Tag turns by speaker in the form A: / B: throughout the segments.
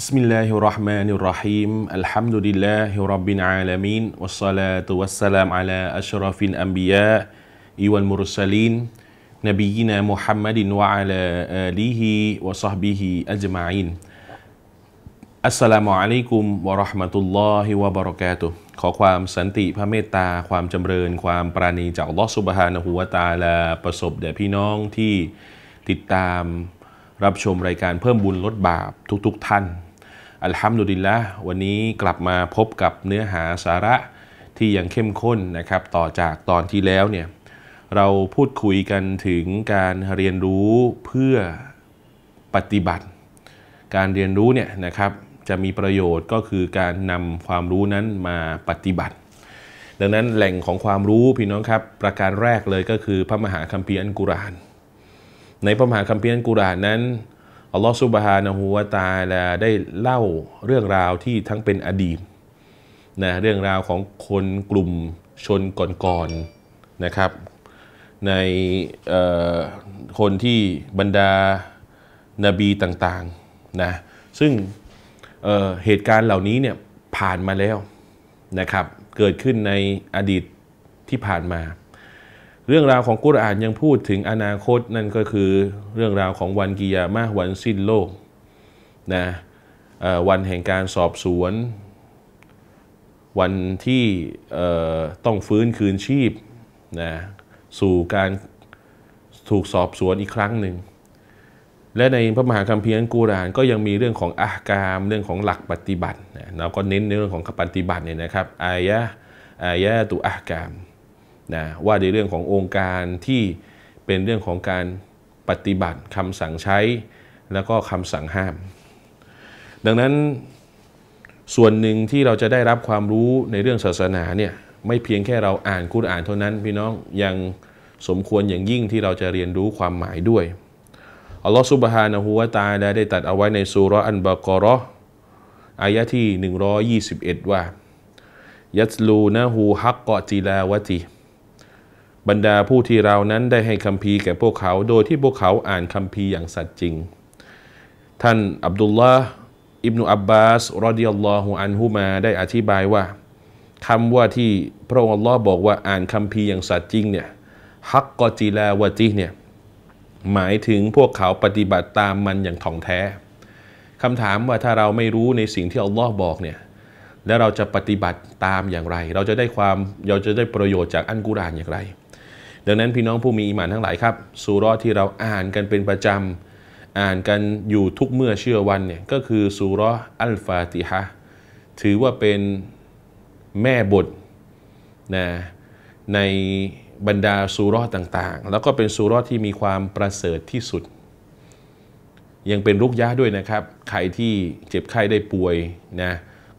A: بسم الله الرحمن الرحيم الحمد لله رب العالمين والصلاة والسلام على أشرف الأنبياء والمرسلين نبينا محمد وعلى آله وصحبه أجمعين السلام عليكم ورحمة الله وبركاته ขอความสันติพระเมตตาความจำเริญความปราณีจากลอสุบฮานะฮูวตาลาประสบแด่พี่น้องที่ติดตามรับชมรายการเพิ่มบุญลดบาป ทุก ๆทท่านอัลฮัมดุลิลละวันนี้กลับมาพบกับเนื้อหาสาระที่ยังเข้มข้นนะครับ ต่อจากตอนที่แล้วเนี่ย เราพูดคุยกันถึงการเรียนรู้เพื่อปฏิบัติ การเรียนรู้เนี่ยนะครับจะมีประโยชน์ก็คือการนำความรู้นั้นมาปฏิบัติ ดังนั้นแหล่งของความรู้พี่น้องครับประการแรกเลยก็คือพระมหาคัมภีร์อันกุราน ในพระมหาคัมภีร์อันกุรานนั้นอัลลอฮฺสุบฮานะฮูวาตาลาได้เล่าเรื่องราวที่ทั้งเป็นอดีตนะเรื่องราวของคนกลุ่มชนก่อนๆนนะครับ ในคนที่บรรดานาบีต่างๆนะซึ่งเเหตุการณ์เหล่านี้เนี่ยผ่านมาแล้วนะครับเกิดขึ้นในอดีตที่ผ่านมาเรื่องราวของกุรอานยังพูดถึงอนาคตนั่นก็คือเรื่องราวของวันกิยามะวันสิ้นโลกนะวันแห่งการสอบสวน วันที่ต้องฟื้นคืนชีพนะสู่การถูกสอบสวนอีกครั้งหนึ่งและในพระมหาคัมภีร์กุรานก็ยังมีเรื่องของอาการเรื่องของหลักปฏิบัตินะเราก็เน้นในเรื่องของปฏิบัติเนี่ยนะครับอายะอายะตุอากามนะว่าในเรื่องขององค์การที่เป็นเรื่องของการปฏิบัติคำสั่งใช้แล้วก็คำสั่งห้าม ดังนั้น ส่วนหนึ่งที่เราจะได้รับความรู้ในเรื่องศาสนาเนี่ยไม่เพียงแค่เราอ่านคุรอ่านเท่านั้น พี่น้องยังสมควรอย่างยิ่งที่เราจะเรียนรู้ความหมายด้วยอัลลอฮฺซุบฮานะฮูวาตาได้ตัดเอาไว้ในสุรอันบากรออายะที่ 121 ว่า ยัตลูนะฮูฮักกอจิลาวะติบรรดาผู้ที่เรานั้นได้ให้คำพีแก่พวกเขาโดยที่พวกเขาอ่านคำพีอย่างสัตย์จริง ท่านอับดุลลาห์อิบนุอับบาส รอดิยัลลอฮุอันฮุมาได้อธิบายว่าคำว่าที่พระองค์อัลลอฮ์บอกว่าอ่านคำพีอย่างสัตย์จริงเนี่ยฮักกอจีลาวจีเนี่ยหมายถึงพวกเขาปฏิบัติตามมันอย่างถ่องแท้คำถามว่าถ้าเราไม่รู้ในสิ่งที่อัลลอฮ์บอกเนี่ยแล้วเราจะปฏิบัติตามอย่างไร เราจะได้ความเราจะได้ประโยชน์จากอันกุรานอย่างไรดังนั้นพี่น้องผู้มีอิมานทั้งหลายครับสุรอที่เราอ่านกันเป็นประจำอ่านกันอยู่ทุกเมื่อเชื่อวันเนี่ยก็คือสุรออัลฟาติฮะถือว่าเป็นแม่บทนะในบรรดาสุรอต่าง ๆ แล้วก็เป็นสุรอที่มีความประเสริฐที่สุด ยังเป็นลูกยะาด้วยนะครับ ใครที่เจ็บไข้ได้ป่วยนะ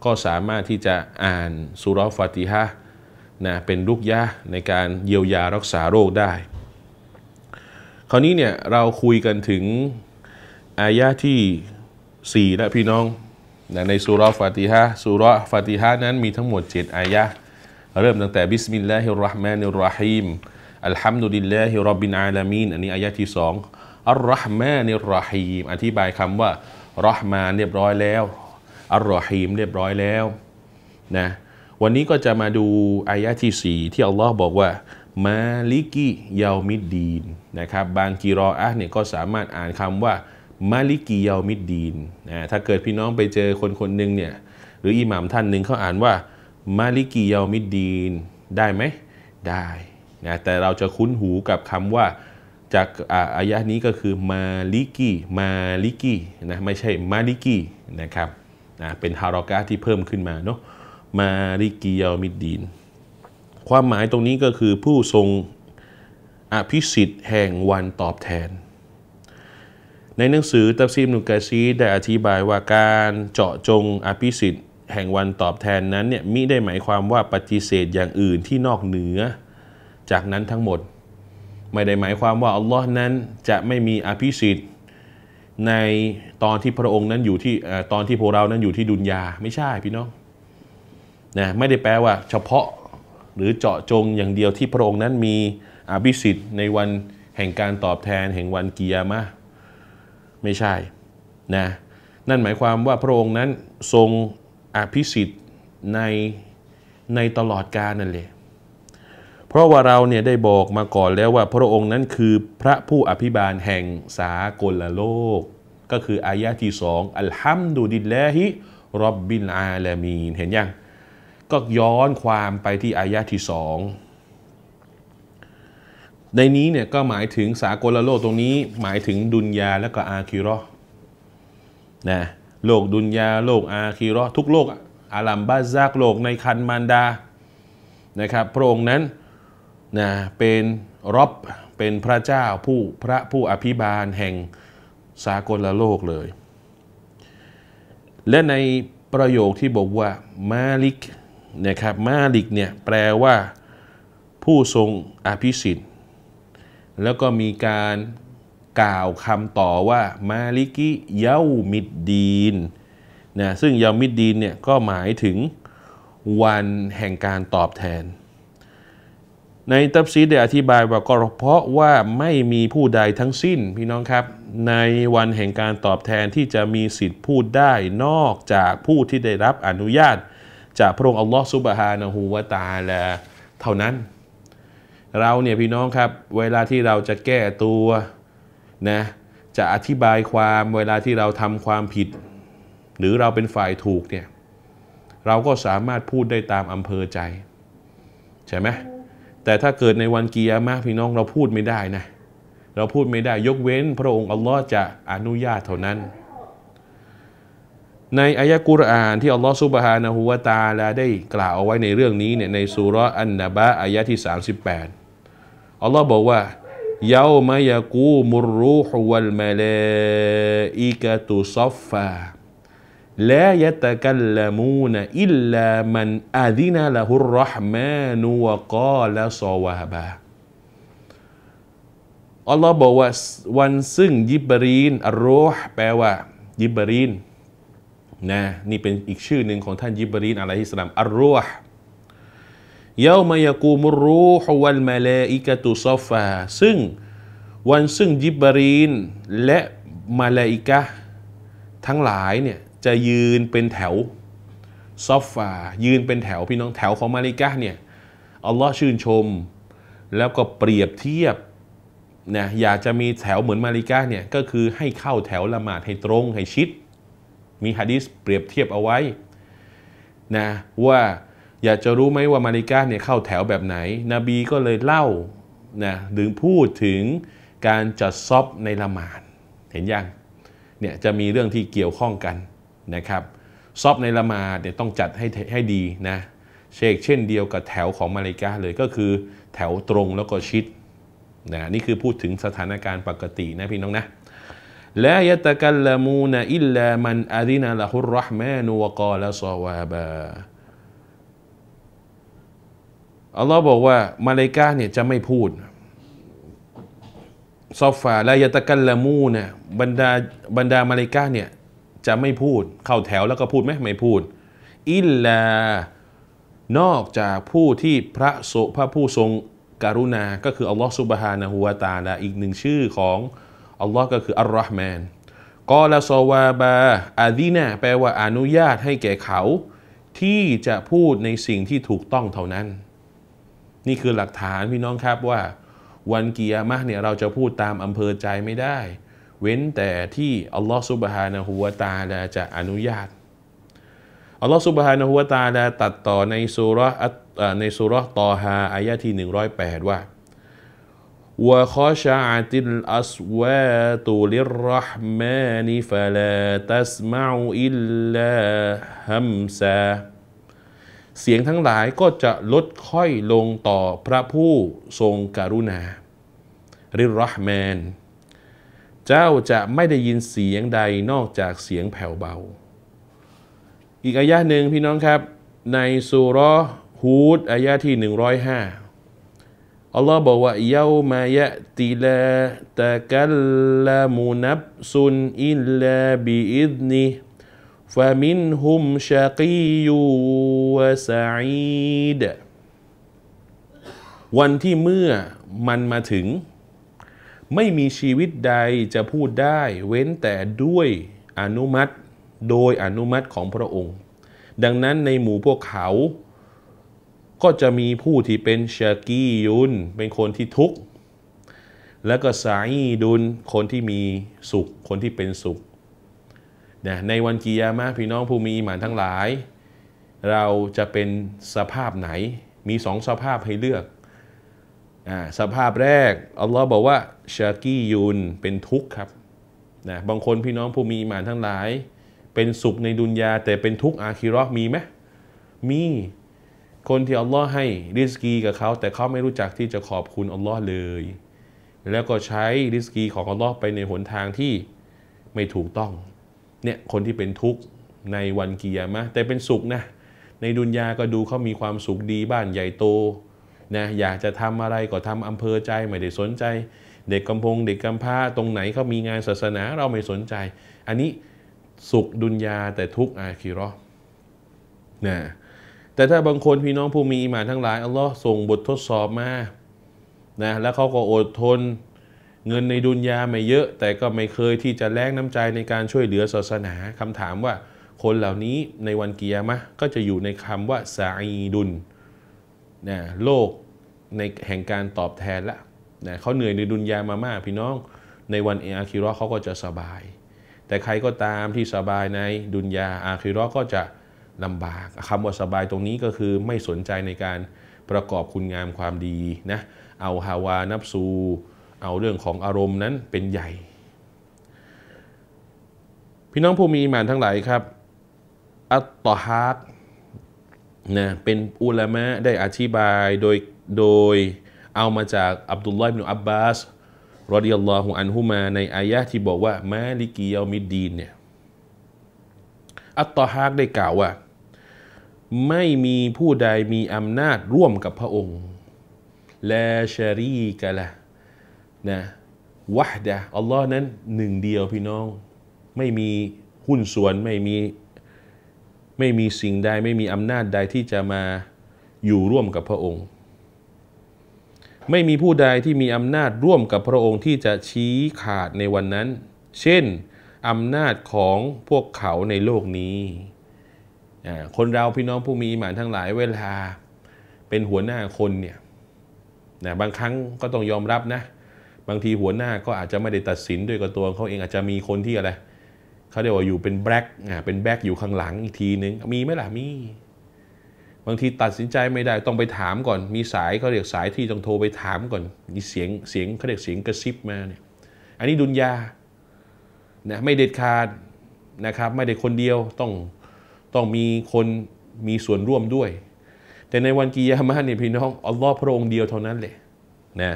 A: ก็สามารถที่จะอ่านสุรอฟาติฮะนะเป็นลูกยาในการเยียวยารักษาโรคได้ คราวนี้เนี่ยเราคุยกันถึงอายะที่4และพี่น้องนะในสุรฟาติฮะสุรฟาติฮะนั้นมีทั้งหมด 7อายะเริ่มตั้งแต่บิสมิลลาฮิรราะห์มานิรราะฮีมอัลฮัมดุลิลลาฮิรับบินอาลามีนอันนี้อายะที่2 อัลราะห์มานิรราะฮีมอธิบายคำว่าราหมานเรียบร้อยแล้วอัลระฮีมเรียบร้อยแล้ว นะวันนี้ก็จะมาดูอายะที่4ที่อัลลอฮ์บอกว่ามาลิกิยามิดดีนนะครับบางกีรออะเนี่ยก็สามารถอ่านคำว่ามาลิกิยามิดดีนนะถ้าเกิดพี่น้องไปเจอคนคนหนึ่งเนี่ยหรืออิหม่ามท่านหนึ่งเขาอ่านว่ามาลิกิยามิดดีน ได้ไหมได้นะแต่เราจะคุ้นหูกับคำว่าจากอายะนี้ก็คือมาลิกีมาลิกีนะไม่ใช่มาลิกีนะครับนะเป็นฮารอกะที่เพิ่มขึ้นมาเนาะมาริกิยามิดดีนความหมายตรงนี้ก็คือผู้ทรงอภิสิทธิ์แห่งวันตอบแทน ในหนังสือ ตัฟซีมนุกาซีได้อธิบายว่าการเจาะจงอภิสิทธิ์แห่งวันตอบแทนนั้นเนี่ยมิได้หมายความว่าปฏิเสธอย่างอื่นที่นอกเหนือจากนั้นทั้งหมด ไม่ได้หมายความว่า อัลลอฮ์นั้นจะไม่มีอภิสิทธิ์ในตอนที่พระองค์นั้นอยู่ที่ตอนที่พวกเรานั้นอยู่ที่ดุนยาไม่ใช่พี่น้องนะไม่ได้แปลว่าเฉพาะหรือเจาะจงอย่างเดียวที่พระองค์นั้นมีอภิสิทธิ์ในวันแห่งการตอบแทนแห่งวันกิยามะไม่ใช่นะนั่นหมายความว่าพระองค์นั้นทรงอภิสิทธิ์ในในตลอดกาลนั่นเลย เพราะว่าเราเนี่ยได้บอกมาก่อนแล้วว่าพระองค์นั้นคือพระผู้อภิบาลแห่งสากลโลก ก็คืออายะที่สองอัลฮัมดุลิลลาฮิรับบินอาลามีนเห็นยังก็ย้อนความไปที่อายะที่สอง ในนี้เนี่ยก็หมายถึงสากลโลกตรงนี้ หมายถึงดุนยาและก็อาคิรอนะ โลกดุนยาโลกอาคิรอทุกโลกอาลัมบาซากโลกในคันมันดานะครับพระองค์นั้น นะ เป็นรบเป็นพระเจ้าผู้พระผู้อภิบาลแห่งสากลโลกเลย และในประโยคที่บอกว่ามาลิกนะครับมาลิกเนี่ยแปลว่าผู้ทรงอภิสิทธิ์ แล้วก็มีการกล่าวคำต่อว่ามาลิกิเยามิดดีนนะซึ่งเยามิดดีนเนี่ยก็หมายถึงวันแห่งการตอบแทน ในตับซีได้อธิบายว่าก็เพราะว่าไม่มีผู้ใดทั้งสิ้นพี่น้องครับในวันแห่งการตอบแทนที่จะมีสิทธิ์พูดได้นอกจากผู้ที่ได้รับอนุญาตจากพระองค์อัลลอฮฺซุบฮานะฮูวาตาลาเท่านั้น เราเนี่ยพี่น้องครับ เวลาที่เราจะแก้ตัวนะจะอธิบายความเวลาที่เราทำความผิด หรือเราเป็นฝ่ายถูกเนี่ยเราก็สามารถพูดได้ตามอำเภอใจใช่ไหมแต่ถ้าเกิดในวันกียร์มกพี่น้องเราพูดไม่ได้นะเราพูดไม่ได้ ยกเว้น พระองค์อัลลอฮ์จะอนุญาตเท่านั้นในอายะกุรอานที่อัลลอฮฺซุบฮานะฮูวาตาลาได้กล่าวเอาไว้ในเรื่องนี้เนี่ยในสุรอันนบะอายะที่ 38อัลลอฮ์บอกว่าเยาวมายากูมุรูฮวัลมาเลอิกะตุซอฟฟาลายะตะกัลลามูนอิลลามันอาดินาละฮุรราะห์มานุวะกาลซอวาบะอัลลอฮ์บอกว่าวันซึ่งยิบรีนอรูฮแปลว่ายิบรีนนะนี่เป็นอีกชื่อหนึ่งของท่านยิบรีนอะลัยฮิสลามอัรูฮ์ยามายากูมุรูฮวัลมาเลอิกะตุซอฟาซึ่งวันซึ่งยิบรีนและมาเลอิกะทั้งหลายเนี่ยจะยืนเป็นแถวซอฟฟายืนเป็นแถวพี่น้องแถวของมาลิกะเนี่ยอัลลอฮ์ชื่นชม แล้วก็เปรียบเทียบนะอยากจะมีแถวเหมือนมาลิกะเนี่ยก็คือให้เข้าแถวละหมาดให้ตรงให้ชิดมีฮะดีสเปรียบเทียบเอาไว้นะว่าอยากจะรู้ไหมว่ามาริกาเนี่ยเข้าแถวแบบไหนนบีก็เลยเล่านะรึงพูดถึงการจัดซอบในละหมาดเห็นยังเนี่ยจะมีเรื่องที่เกี่ยวข้องกันนะครับซอบในละหมาดเนี่ยต้องจัดให้ให้ดีนะเชกเช่นเดียวกับแถวของมาริกาเลย ก็คือแถวตรงแล้วก็ชิดนะนี่คือพูดถึงสถานการณ์ปกตินะพี่น้องนะลายะตะกัลลามูนอิลลามันอาดินาละฮุรรห์มานุวกาลซาวาบาอัลลอฮ์บอกว่า มาเลกาเนี่ยจะไม่พูดซอฟฟาและยตะกัลลามูนยบรรดาบรรดามาเลกาเนี่ยจะไม่พูด เข้าแถวแล้วก็พูดไหมไม่พูดอิลลานอกจากผู้ที่พระสุพระผู้ทรงกรุณา ก็คืออัลลอฮ์สุบฮานะฮูวาตาละอีกหนึ่งชื่อของอัลลอฮ์ก็คืออัลลอฮ์แมนกอลาซวาบาอาดีนาแปลว่าอนุญาตให้แก่เขา ที่จะพูดในสิ่งที่ถูกต้องเท่านั้น นี่คือหลักฐานพี่น้องครับว่า วันกิยามะเนี่ยเราจะพูดตามอำเภอใจไม่ได้ เว้นแต่ที่ อัลลอฮ์สุบฮานะฮูวตาลา จะอนุญาต อัลลอฮ์สุบฮานะฮูวตาลา ตัดต่อในสุรในสุรตอฮาอายะที่ 108 ว่า وخشعت الأصوات للرحمن فلا تسمع إلا همسا เสียงทั้งหลายก็จะลดค่อยลงต่อพระผู้ทรงกรุณาริรห์แมนเจ้าจะไม่ได้ยินเสียงใดนอกจากเสียงแผ่วเบา อีกอายะหนึ่งพี่น้องครับ ในสุรฮูดอายะที่ 105อัลลอฮ์บอกว่าเยาวมายะติลาตะกัลลามุนับซุน อิลลาบิอิดนีฟามินฮุมชากียูวะสาอีด วันที่เมื่อมันมาถึง ไม่มีชีวิตใดจะพูดได้เว้นแต่ด้วยอนุมัติ โดยอนุมัติของพระองค์ ดังนั้นในหมู่พวกเขาก็จะมีผู้ที่เป็นชากียุนเป็นคนที่ทุกข์แล้วก็สาอีดุนคนที่มีสุขคนที่เป็นสุขนะในวันกิยามะพี่น้องผู้มีหมานทั้งหลาย เราจะเป็นสภาพไหนมีสองสภาพให้เลือกอสภาพแรกอัลลอฮ์บอกว่าชากียุนเป็นทุกข์ครับนะบางคนพี่น้องผู้มีหมานทั้งหลาย เป็นสุขในดุนยาแต่เป็นทุกข์อาคิรอมีไหมมีคนที่อัลลอฮ์ให้ริสกีกับเขาแต่เขาไม่รู้จักที่จะขอบคุณอัลลอฮ์เลย แล้วก็ใช้ริสกีของอัลลอฮ์ไปในหนทางที่ไม่ถูกต้อง เนี่ยคนที่เป็นทุกข์ในวันกิยามะ แต่เป็นสุขนะในดุนยาก็ดูเขามีความสุขดีบ้านใหญ่โตนะอยากจะทำอะไรก็ทำอำเภอใจไม่ได้สนใจ เด็กกำพงเด็กกำพร้าตรงไหนเขามีงานศาสนาเราไม่สนใจ อันนี้สุขดุนยาแต่ทุกข์อาคิรอนะแต่ถ้าบางคนพี่น้องผู้มีอิมานทั้งหลายอัลลอฮ์ส่งบททดสอบมานะแล้วเขาก็อดทนเงินในดุนยาไม่เยอะ แต่ก็ไม่เคยที่จะแลกน้ำใจในการช่วยเหลือศาสนาคำถามว่าคนเหล่านี้ในวันเกียร์มะก็จะอยู่ในคำว่าสาอีดุนนะโลกในแห่งการตอบแทนละนะเขาเหนื่อยในดุนยามามาก พี่น้องในวันเออาคิรอเขาก็จะสบาย แต่ใครก็ตามที่สบายในดุนยาอาคิรอก็จะลำบากคำว่าสบายตรงนี้ก็คือไม่สนใจในการประกอบคุณงามความดีนะเอาฮาวานับซู เอาเรื่องของอารมณ์นั้นเป็นใหญ่ พี่น้องผู้มีมานทั้งหลายครับ อัตตฮาร์นะเป็นอุลามะได้อธิบายโดยโดยเอามาจากอับดุลลอฮ์บินอับบาส รอดิยัลลอฮุอันฮุมาในอายะที่บอกว่า มาลิกียามิดดีนเนี่ยอัตตอฮากได้กล่าวว่า ไม่มีผู้ใดมีอำนาจร่วมกับพระองค์ และชารีกะละนะวะดะอัลลอฮ์นั้นหนึ่งเดียวพี่น้อง ไม่มีหุ้นส่วนไม่มีไม่มีสิ่งใด ไม่มีอำนาจใดที่จะมาอยู่ร่วมกับพระองค์ ไม่มีผู้ใดที่มีอำนาจร่วมกับพระองค์ที่จะชี้ขาดในวันนั้น เช่นอำนาจของพวกเขาในโลกนี้ คนเราพี่น้องผู้มีหมานทั้งหลายเวลา เป็นหัวหน้าคนเนี่ยนะบางครั้งก็ต้องยอมรับนะ บางทีหัวหน้าก็อาจจะไม่ได้ตัดสินด้วยกับตัวเขาเองอาจจะมีคนที่อะไร เขาเรียกว่าอยู่เป็นแบล็กเป็นแบล็กอยู่ข้างหลังอีกทีนึงมีไหมล่ะมี บางทีตัดสินใจไม่ได้ต้องไปถามก่อน มีสายเขาเรียกสายที่ต้องโทรไปถามก่อนมีเสียง เสียงเขาเรียกเสียงกระซิบมาเนี่ย อันนี้ดุนยานะไม่เด็ดขาดนะครับไม่ได้คนเดียวต้องต้องมีคนมีส่วนร่วมด้วย แต่ในวันกิยามะเนี่ยพี่น้องอัลลอฮ์พระองค์เดียวเท่านั้นเลยนะ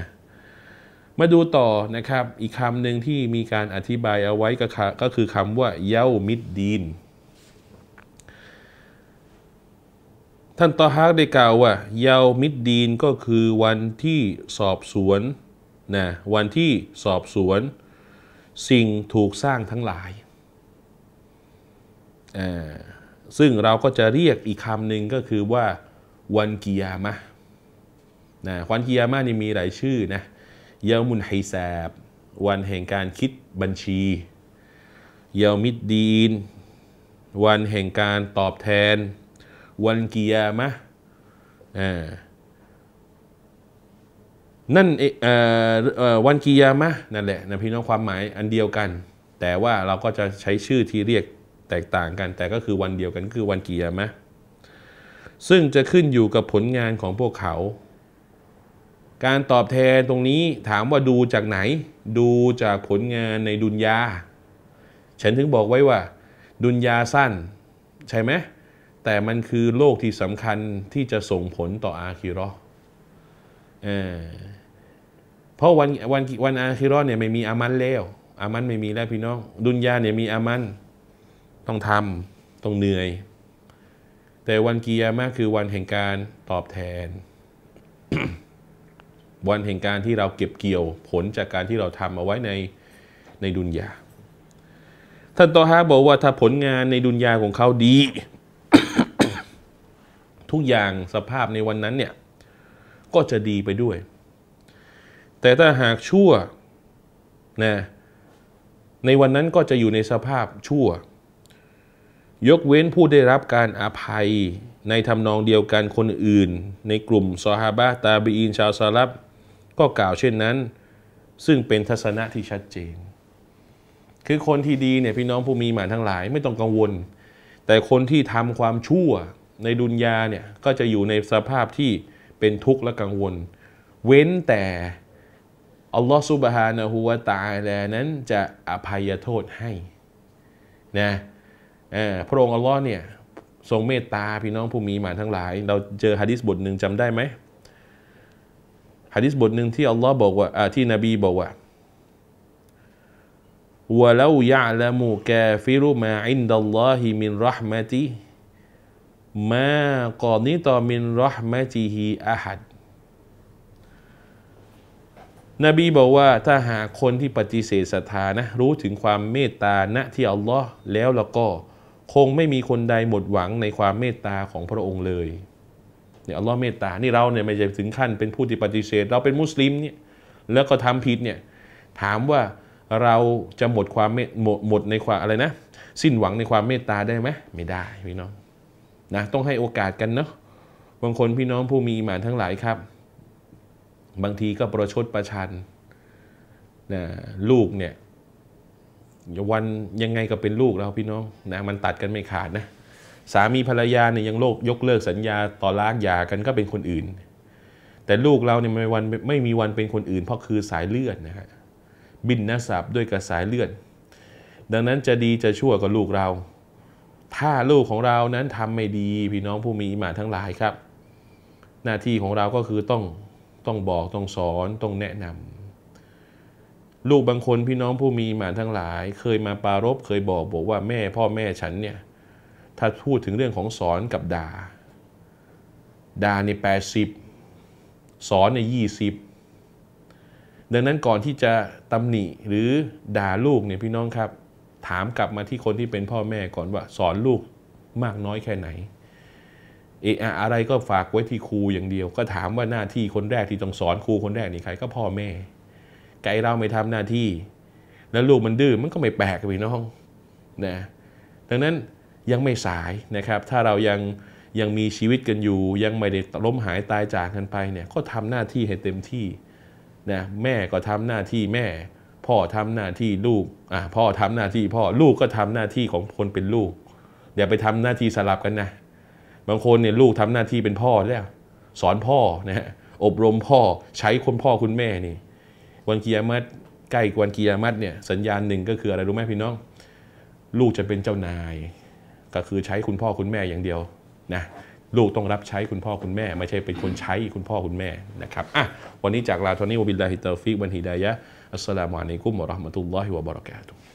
A: มาดูต่อนะครับอีกคำหนึ่งที่มีการอธิบายเอาไว้ก็คือคำว่าเย้ามิดดีนท่านตอฮากได้กล่าวว่าเยามิดดีนก็คือวันที่สอบสวนนะวันที่สอบสวนสิ่งถูกสร้างทั้งหลาย ซึ่งเราก็จะเรียกอีกคำหนึ่งก็คือว่า วันกิยามะนะวันกิยามะนี่มีหลายชื่อนะ เยามุนไฮแซบวันแห่งการคิดบัญชี เยามิดดีน วันแห่งการตอบแทน วันกิยามะอ่านั่นเอวันกิยามะนั่นแหละนะพี่น้องความหมายอันเดียวกัน แต่ว่าเราก็จะใช้ชื่อที่เรียกแตกต่างกัน แต่ก็คือวันเดียวกันคือวันกิยามะ ซึ่งจะขึ้นอยู่กับผลงานของพวกเขา การตอบแทนตรงนี้ถามว่าดูจากไหน ดูจากผลงานในดุนยาฉันถึงบอกไว้ว่า ดุนยาสั้น ใช่ไหมแต่มันคือโลกที่สำคัญที่จะส่งผลต่ออาคิรอเพราะวันวันวันอาคิรอเนี่ยไม่มีอามันแล้ว อามันไม่มีแล้วพี่น้องดุนยาเนี่ยมีอามันต้องทำต้องเหนื่อย แต่วันกิยามะคือวันแห่งการตอบแทน วันแห่งการที่เราเก็บเกี่ยวผลจากการที่เราทำเอาไว้ในในดุนยา ท่านตอฮาบอกว่าถ้าผลงานในดุนยาของเขาดี ทุกอย่างสภาพในวันนั้น เนี่ย ก็จะดีไปด้วยแต่ถ้าหากชั่วนะในวันนั้นก็จะอยู่ในสภาพชั่ว ยกเว้นผู้ได้รับการอาภัยในทำนองเดียวกันคนอื่นในกลุ่มซอฮาบะตาบีอินชาวซาลับ ก็กล่าวเช่นนั้น ซึ่งเป็นทัศนะที่ชัดเจน คือคนที่ดีเนี่ยพี่น้องผู้มีหมานทั้งหลาย ไม่ต้องกังวล แต่คนที่ทำความชั่วในดุนยาเนี่ย ก็จะอยู่ในสภาพที่เป็นทุกข์และกังวล เว้นแต่อัลลอฮฺซุบฮานะฮูวาตาลานั้นจะอภัยโทษให้นะพระองค์อัลลอฮ์เนี่ย ทรงเมตตาพี่น้องผู้มีหมานทั้งหลาย เราเจอฮะดิษบทหนึ่งจำได้ไหมฮะดิษบทหนึ่งที่อัลลอฮ์บอกว่าที่นบีบอกว่าวะลายะละมูกาฟิรุมาอินดัลลอฮิมินรหมติมากอนิตอมินรหมติฮีอะฮัดนบีบอกว่าถ้าหากคนที่ปฏิเสธศรัทธานะรู้ถึงความเมตตาณที่อัลลอฮ์แล้วแล้วก็คงไม่มีคนใดหมดหวังในความเมตตาของพระองค์เลยเนี่ยอัลลอฮ์เมตตานี่เราเนี่ยไม่ใช่ถึงขั้นเป็นผู้ที่ปฏิเสธเราเป็นมุสลิมเนี่ยแล้วก็ทำผิดเนี่ย ถามว่าเราจะหมดความเมตหมดหมดในความอะไรนะ สิ้นหวังในความเมตตาได้ไหมไม่ได้พี่น้อง นะ ต้องให้โอกาสกันเนาะบางคนพี่น้องผู้มีหมานทั้งหลายครับบางทีก็ประชดประชันนะลูกเนี่ยวันยังไงก็เป็นลูกแล้วพี่น้องนะมันตัดกันไม่ขาดนะสามีภรรยาเนี่ยยังโลกยกเลิกสัญญาต่อรากยากันก็เป็นคนอื่น แต่ลูกเราเนี่ยไม่วันไม่มีวันเป็นคนอื่นเพราะคือสายเลือดนะฮะบินนะสับด้วยกับสายเลือดดังนั้นจะดีจะชั่วกับลูกเรา ถ้าลูกของเรานั้นทำไม่ดี พี่น้องผู้มีอิมาทั้งหลายครับ หน้าที่ของเราก็คือต้องต้องบอก ต้องสอน ต้องแนะนำลูกบางคนพี่น้องผู้มีมาทั้งหลาย เคยมาปารบเคยบอกบอกว่าแม่พ่อแม่ฉันเนี่ยถ้าพูดถึงเรื่องของสอนกับดา่า ด่าในแปดสิบสอนในยี่สิบดังนั้นก่อนที่จะตำหนิหรือด่าลูกเนี่ยพี่น้องครับ ถามกลับมาที่คนที่เป็นพ่อแม่ก่อนว่าสอนลูกมากน้อยแค่ไหนเอะอะไรก็ฝากไว้ที่ครูอย่างเดียวก็ถามว่าหน้าที่คนแรกที่ต้องสอนครูคนแรกนี่ใคร ก็พ่อแม่ ไกเราไม่ทำหน้าที่แล้วลูกมันดื้อมันก็ไม่แปลกพี่น้องนะดังนั้นยังไม่สายนะครับ ถ้าเรายังยังมีชีวิตกันอยู่ยังไม่ได้ล้มหายตายจากกันไปเนี่ยก็ทำหน้าที่ให้เต็มที่นะแม่ก็ทำหน้าที่แม่ พ่อทำหน้าที่ลูก อ่ะพ่อทำหน้าที่พ่อลูกก็ทำหน้าที่ของคนเป็นลูกอย่าไปทำหน้าที่สลับกันนะบางคนเนี่ยลูกทำหน้าที่เป็นพ่อแล้วสอนพ่อนะฮะอบรมพ่อใช้คนพ่อคุณแม่นี่ วันกียามัดใกล้วันกียามัดเนี่ยสัญญาณหนึ่งก็คืออะไรรู้ไหมพี่น้อง ลูกจะเป็นเจ้านาย ก็คือใช้คุณพ่อคุณแม่อย่างเดียวนะลูกต้องรับใช้คุณพ่อคุณแม่ ไม่ใช่เป็นคนใช้คุณพ่อคุณแม่นะครับอ่ะวันนี้จากลาทอนี่วบิลลาฮิตตฟิกบันฮิดายะอัสสลามุอะลัยกุมวะราะห์มะตุลลอฮิวะบะเราะกาตุฮ์